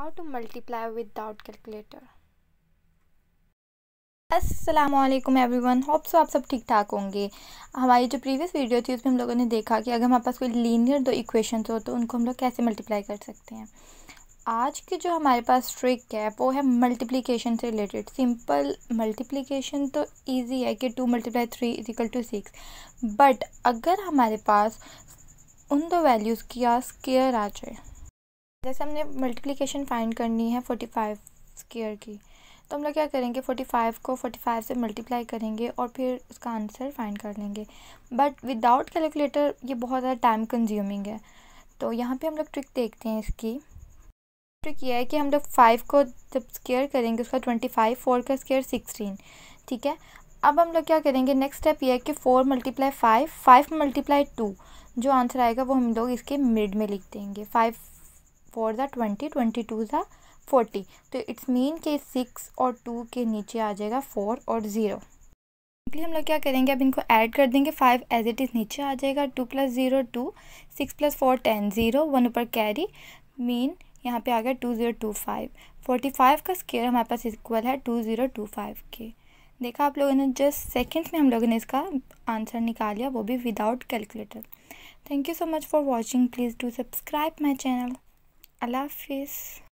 how to multiply without calculator Aslam everyone hope so आप सब ठीक ठाक होंगे हमारी जो प्रीवियस वीडियो थी उसमें हम लोगों ने देखा कि अगर हमारे पास कोई लीनियर दो इक्वेशन हो तो उनको हम लोग कैसे मल्टीप्लाई कर सकते हैं आज की जो हमारे पास ट्रिक है वो है मल्टीप्लिकेशन से रिलेटेड सिंपल मल्टीप्लिकेशन तो इजी है कि two multiply three is equal to six but अगर हमारे पास उन दो वैल्यूज़ की या स्केयर आ जाए जैसे हमने मल्टीप्लिकेशन फाइंड करनी है फोर्टी फाइव स्केयर की तो हम लोग क्या करेंगे फोर्टी फाइव को फोर्टी फाइव से मल्टीप्लाई करेंगे और फिर उसका आंसर फाइंड कर लेंगे बट विदाउट कैलकुलेटर ये बहुत ज़्यादा टाइम कंज्यूमिंग है तो यहाँ पे हम लोग ट्रिक देखते हैं इसकी ट्रिक ये है कि हम लोग फाइव को जब स्केयर करेंगे उसका ट्वेंटी फाइव फोर का स्केयर सिक्सटीन ठीक है अब हम लोग क्या करेंगे नेक्स्ट स्टेप ये है कि four multiply five five multiply two जो आंसर आएगा वो हम लोग इसके मिड में लिख देंगे five four the twenty twenty two ज़ा फोर्टी तो इट्स मीन के सिक्स और टू के नीचे आ जाएगा फोर और ज़ीरो सिंपली हम लोग क्या करेंगे अब इनको ऐड कर देंगे फाइव एज इट इज़ नीचे आ जाएगा two plus zero two six plus four ten zero one ऊपर कैरी मीन यहाँ पे आ गया two zero two five forty five का स्केयर हमारे पास इक्वल है टू ज़ीरो टू फाइव के देखा आप लोगों ने जस्ट सेकेंड्स में हम लोगों ने इसका आंसर निकाल लिया वो भी without calculator thank you so much for watching please do subscribe my channel अल्लाह हाफिज़